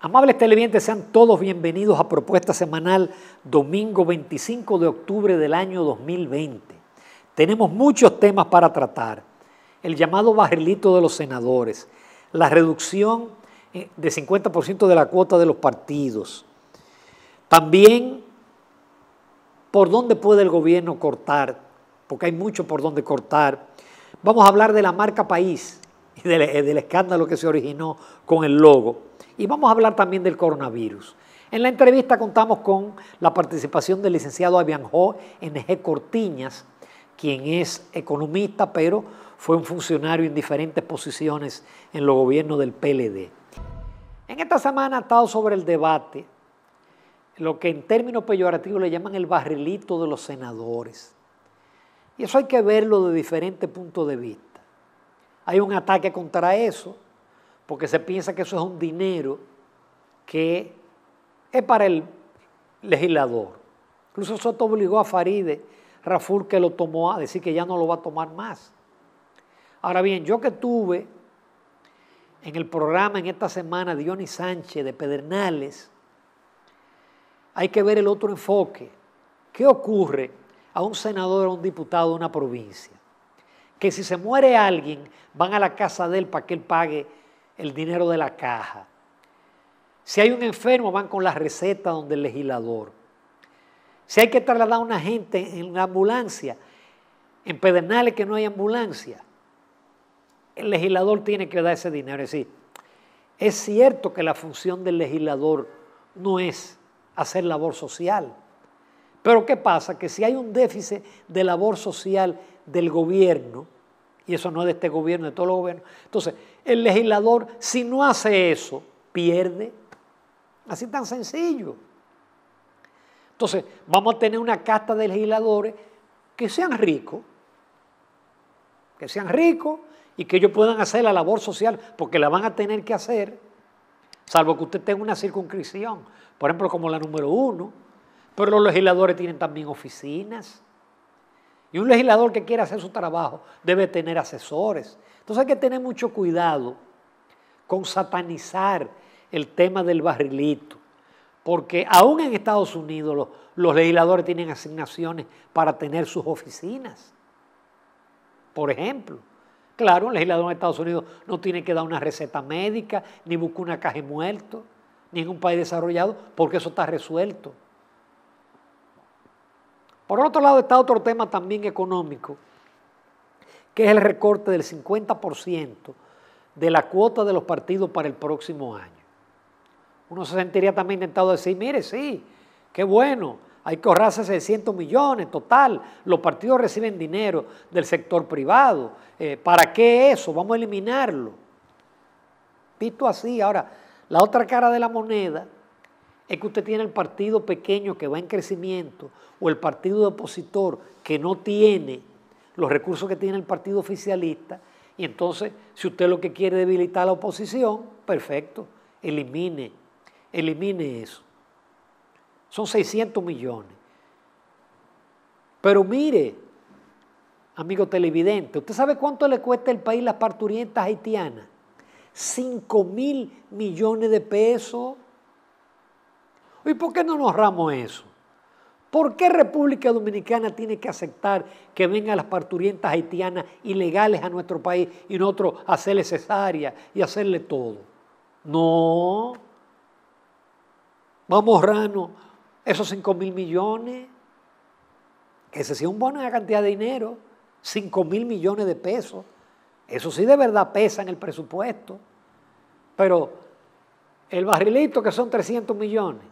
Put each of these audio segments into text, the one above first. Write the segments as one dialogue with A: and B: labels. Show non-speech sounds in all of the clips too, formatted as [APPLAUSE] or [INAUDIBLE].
A: Amables televidentes, sean todos bienvenidos a Propuesta Semanal, domingo 25 de octubre del año 2020. Tenemos muchos temas para tratar. El llamado barrilito de los senadores, la reducción eh, de 50% de la cuota de los partidos. También, ¿por dónde puede el gobierno cortar? Porque hay mucho por dónde cortar. Vamos a hablar de la marca país, y [LAUGHS] eh, del, escándalo que se originó con el logo. Y vamos a hablar también del coronavirus. En la entrevista contamos con la participación del licenciado Avianjo N.G. Cortiñas, quien es economista, pero fue un funcionario en diferentes posiciones en los gobiernos del PLD. En esta semana ha estado sobre el debate lo que en términos peyorativos le llaman el barrilito de los senadores. Y eso hay que verlo de diferentes puntos de vista. Hay un ataque contra eso, porque se piensa que eso es un dinero que es para el legislador. Incluso eso obligó a Faride Raful, que lo tomó, a decir que ya no lo va a tomar más. Ahora bien, yo que tuve en el programa en esta semana Dionis Sánchez de Pedernales, hay que ver el otro enfoque. ¿Qué ocurre a un senador o a un diputado de una provincia? que si se muere alguien, van a la casa de él para que él pague el dinero de la caja. Si hay un enfermo, van con la receta donde el legislador. Si hay que trasladar a una gente en una ambulancia, en Pedernales que no hay ambulancia, el legislador tiene que dar ese dinero. Es decir, es cierto que la función del legislador no es hacer labor social, pero ¿qué pasa? Que si hay un déficit de labor social del gobierno, y eso no es de este gobierno, de todos los gobiernos, entonces el legislador si no hace eso, pierde. Así tan sencillo. Entonces, vamos a tener una casta de legisladores que sean ricos, que sean ricos y que ellos puedan hacer la labor social, porque la van a tener que hacer, salvo que usted tenga una circunscripción, por ejemplo, como la número uno, pero los legisladores tienen también oficinas. Y un legislador que quiere hacer su trabajo debe tener asesores. Entonces hay que tener mucho cuidado con satanizar el tema del barrilito, porque aún en Estados Unidos los, legisladores tienen asignaciones para tener sus oficinas. Por ejemplo, claro, un legislador en Estados Unidos no tiene que dar una receta médica, ni buscar una caja de ni en un país desarrollado, porque eso está resuelto. Por otro lado está otro tema también económico, que es el recorte del 50% de la cuota de los partidos para el próximo año. Uno se sentiría también tentado de decir, mire, sí, qué bueno, hay que ahorrarse 600 millones total, los partidos reciben dinero del sector privado, eh, ¿para qué eso? Vamos a eliminarlo. Visto así, ahora, la otra cara de la moneda es que usted tiene el partido pequeño que va en crecimiento o el partido de opositor que no tiene los recursos que tiene el partido oficialista y entonces si usted lo que quiere es debilitar a la oposición, perfecto, elimine, elimine eso. Son 600 millones. Pero mire, amigo televidente, ¿usted sabe cuánto le cuesta al país las parturientas haitianas? 5 mil millones de pesos. ¿Y por qué no nos ramos eso? ¿Por qué República Dominicana tiene que aceptar que vengan las parturientas haitianas ilegales a nuestro país y nosotros hacerle cesárea y hacerle todo? No. Vamos rano, esos 5 mil millones, que se sea una cantidad de dinero, 5 mil millones de pesos. Eso sí de verdad pesa en el presupuesto. Pero el barrilito que son 300 millones,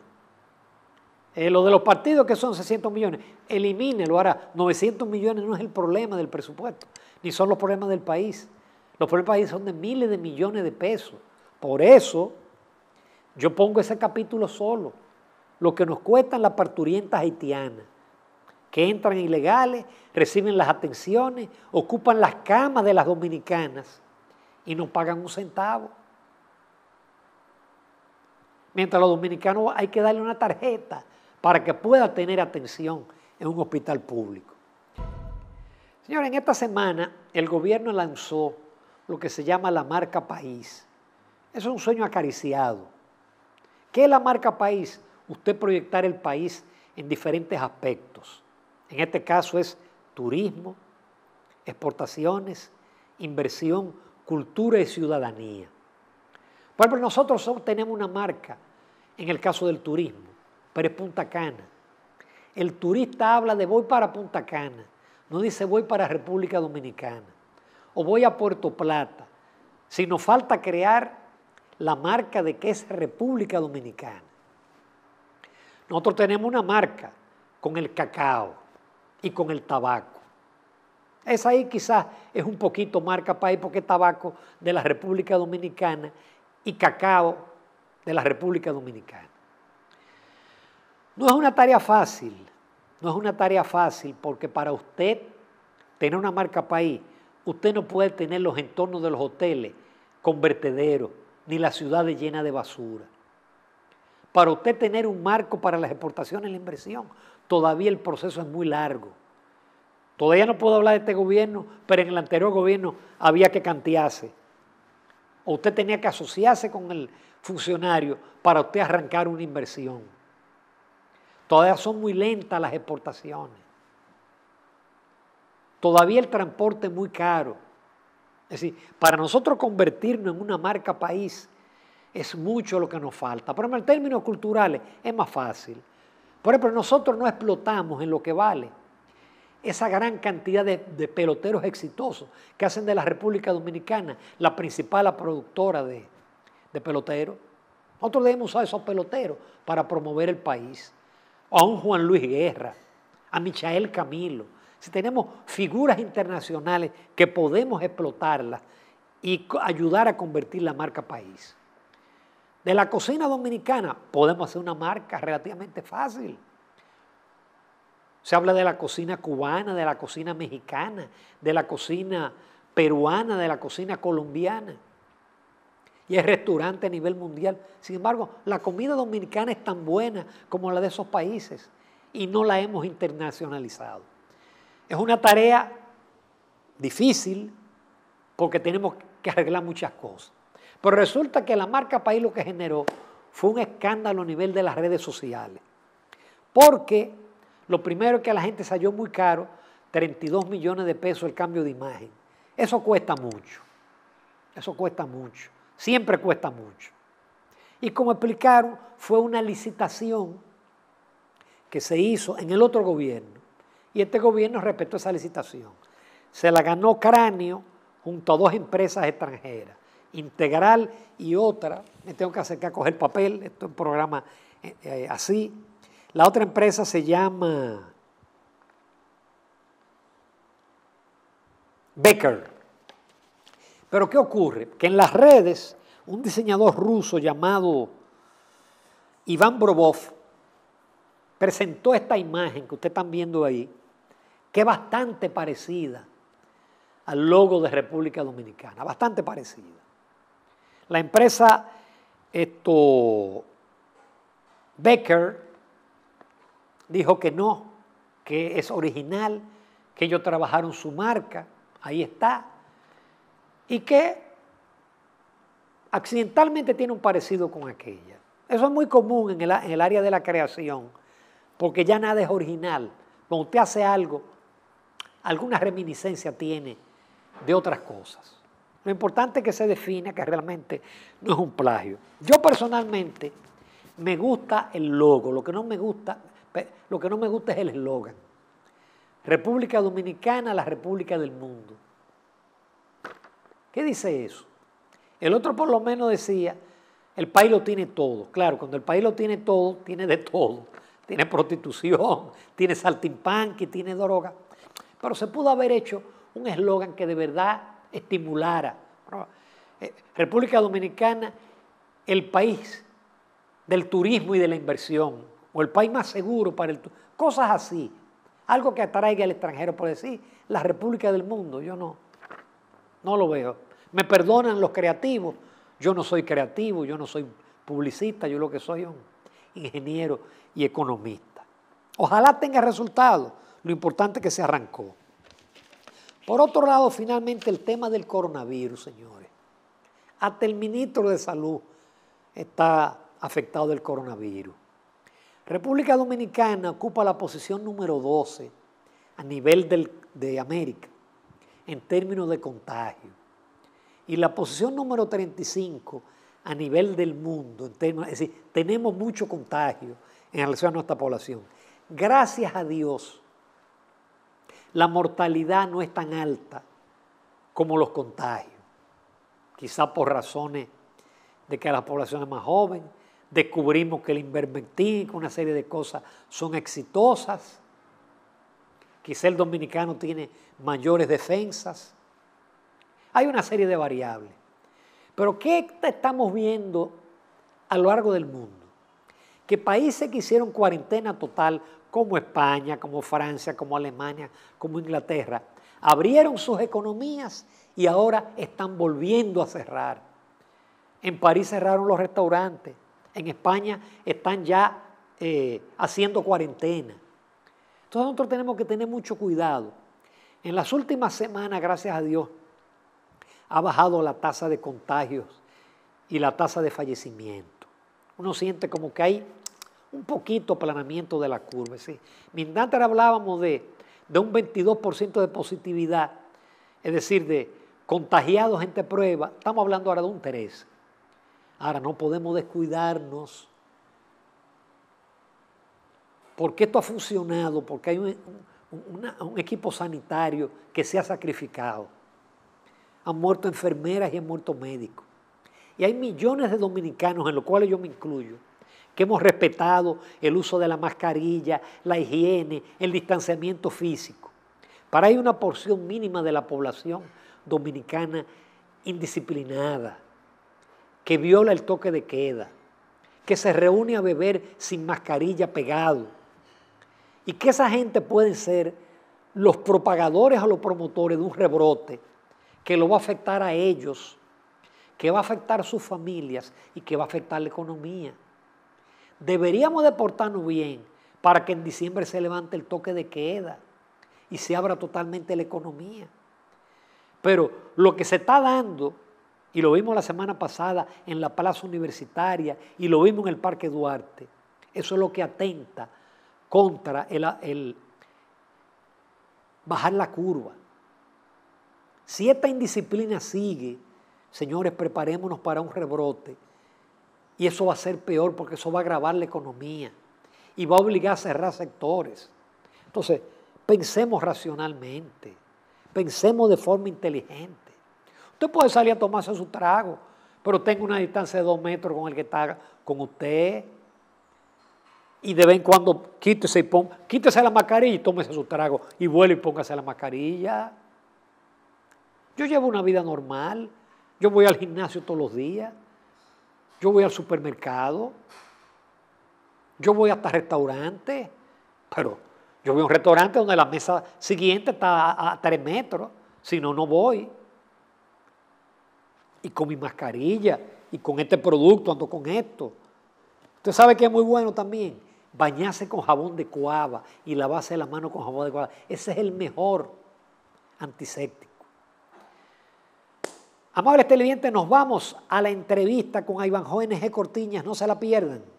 A: eh, lo de los partidos que son 600 millones, elimínelo. Ahora, 900 millones no es el problema del presupuesto, ni son los problemas del país. Los problemas del país son de miles de millones de pesos. Por eso, yo pongo ese capítulo solo. Lo que nos cuestan las parturientas haitianas, que entran ilegales, reciben las atenciones, ocupan las camas de las dominicanas y no pagan un centavo. Mientras los dominicanos hay que darle una tarjeta para que pueda tener atención en un hospital público. Señores, en esta semana el gobierno lanzó lo que se llama la marca país. Es un sueño acariciado. ¿Qué es la marca país? Usted proyectar el país en diferentes aspectos. En este caso es turismo, exportaciones, inversión, cultura y ciudadanía. Por ejemplo, nosotros tenemos una marca en el caso del turismo pero es Punta Cana. El turista habla de voy para Punta Cana, no dice voy para República Dominicana o voy a Puerto Plata, si falta crear la marca de que es República Dominicana. Nosotros tenemos una marca con el cacao y con el tabaco. Esa ahí quizás es un poquito marca país porque es tabaco de la República Dominicana y cacao de la República Dominicana. No es una tarea fácil, no es una tarea fácil porque para usted tener una marca país, usted no puede tener los entornos de los hoteles con vertederos, ni las ciudades llenas de basura. Para usted tener un marco para las exportaciones y la inversión, todavía el proceso es muy largo. Todavía no puedo hablar de este gobierno, pero en el anterior gobierno había que cantearse. O usted tenía que asociarse con el funcionario para usted arrancar una inversión. Todavía son muy lentas las exportaciones. Todavía el transporte es muy caro. Es decir, para nosotros convertirnos en una marca país es mucho lo que nos falta. Pero en términos culturales es más fácil. Por ejemplo, nosotros no explotamos en lo que vale esa gran cantidad de, peloteros exitosos que hacen de la República Dominicana la principal productora de, de peloteros. Nosotros debemos usar esos peloteros para promover el país a un Juan Luis Guerra, a Michael Camilo, si tenemos figuras internacionales que podemos explotarlas y ayudar a convertir la marca país. De la cocina dominicana podemos hacer una marca relativamente fácil. Se habla de la cocina cubana, de la cocina mexicana, de la cocina peruana, de la cocina colombiana y es restaurante a nivel mundial. Sin embargo, la comida dominicana es tan buena como la de esos países y no la hemos internacionalizado. Es una tarea difícil porque tenemos que arreglar muchas cosas. Pero resulta que la marca país lo que generó fue un escándalo a nivel de las redes sociales. Porque lo primero es que a la gente salió muy caro, 32 millones de pesos el cambio de imagen. Eso cuesta mucho. Eso cuesta mucho. Siempre cuesta mucho. Y como explicaron, fue una licitación que se hizo en el otro gobierno. Y este gobierno respetó esa licitación. Se la ganó Cráneo junto a dos empresas extranjeras, Integral y otra. Me tengo que acercar a coger papel, esto es un programa eh, eh, así. La otra empresa se llama Becker. Pero ¿qué ocurre? Que en las redes, un diseñador ruso llamado Iván Brobov presentó esta imagen que ustedes están viendo ahí, que es bastante parecida al logo de República Dominicana, bastante parecida. La empresa esto, Becker dijo que no, que es original, que ellos trabajaron su marca, ahí está, y que accidentalmente tiene un parecido con aquella. Eso es muy común en el, área de la creación, porque ya nada es original. Cuando usted hace algo, alguna reminiscencia tiene de otras cosas. Lo importante es que se defina que realmente no es un plagio. Yo personalmente me gusta el logo, lo que no me gusta, lo que no me gusta es el eslogan. República Dominicana, la República del Mundo. ¿Qué dice eso? El otro por lo menos decía, el país lo tiene todo. Claro, cuando el país lo tiene todo, tiene de todo. Tiene prostitución, [LAUGHS] tiene saltimpanqui, tiene droga. Pero se pudo haber hecho un eslogan que de verdad estimulara. Eh, República Dominicana, el país del turismo y de la inversión, o el país más seguro para el turismo, cosas así. Algo que atraiga al extranjero por decir, la República del Mundo, yo no, no lo veo. Me perdonan los creativos. Yo no soy creativo, yo no soy publicista, yo lo que soy es un ingeniero y economista. Ojalá tenga resultados. Lo importante es que se arrancó. Por otro lado, finalmente el tema del coronavirus, señores. Hasta el ministro de Salud está afectado del coronavirus. República Dominicana ocupa la posición número 12 a nivel de América en términos de contagio. Y la posición número 35 a nivel del mundo, es decir, tenemos mucho contagio en relación a nuestra población. Gracias a Dios, la mortalidad no es tan alta como los contagios, quizá por razones de que la población es más joven, descubrimos que el y una serie de cosas son exitosas, quizá el dominicano tiene mayores defensas, hay una serie de variables. Pero ¿qué estamos viendo a lo largo del mundo? Que países que hicieron cuarentena total, como España, como Francia, como Alemania, como Inglaterra, abrieron sus economías y ahora están volviendo a cerrar. En París cerraron los restaurantes, en España están ya eh, haciendo cuarentena. Entonces nosotros tenemos que tener mucho cuidado. En las últimas semanas, gracias a Dios, ha bajado la tasa de contagios y la tasa de fallecimiento. Uno siente como que hay un poquito aplanamiento de la curva. ¿sí? Mientras hablábamos de, un 22% de positividad, es decir, de contagiados entre prueba, estamos hablando ahora de un 13. Ahora no podemos descuidarnos porque esto ha funcionado, porque hay un equipo sanitario que se ha sacrificado han muerto enfermeras y han muerto médicos. Y hay millones de dominicanos, en los cuales yo me incluyo, que hemos respetado el uso de la mascarilla, la higiene, el distanciamiento físico. Para hay una porción mínima de la población dominicana indisciplinada, que viola el toque de queda, que se reúne a beber sin mascarilla pegado, y que esa gente puede ser los propagadores o los promotores de un rebrote que lo va a afectar a ellos, que va a afectar a sus familias y que va a afectar la economía. Deberíamos deportarnos bien para que en diciembre se levante el toque de queda y se abra totalmente la economía. Pero lo que se está dando, y lo vimos la semana pasada en la Plaza Universitaria y lo vimos en el Parque Duarte, eso es lo que atenta contra el, el bajar la curva. Si esta indisciplina sigue, señores, preparémonos para un rebrote. Y eso va a ser peor porque eso va a agravar la economía y va a obligar a cerrar sectores. Entonces, pensemos racionalmente, pensemos de forma inteligente. Usted puede salir a tomarse su trago, pero tenga una distancia de dos metros con el que está con usted. Y de vez en cuando quítese la mascarilla y tómese su trago y vuelve y póngase la mascarilla. Yo llevo una vida normal, yo voy al gimnasio todos los días, yo voy al supermercado, yo voy hasta restaurantes, pero yo voy a un restaurante donde la mesa siguiente está a, tres metros, si no, no voy. Y con mi mascarilla, y con este producto, ando con esto. Usted sabe que es muy bueno también. Bañarse con jabón de cuava y lavarse la mano con jabón de cuava. Ese es el mejor antiséptico. Amables televidentes, nos vamos a la entrevista con Iván Jóvenes G. Cortiñas, no se la pierdan.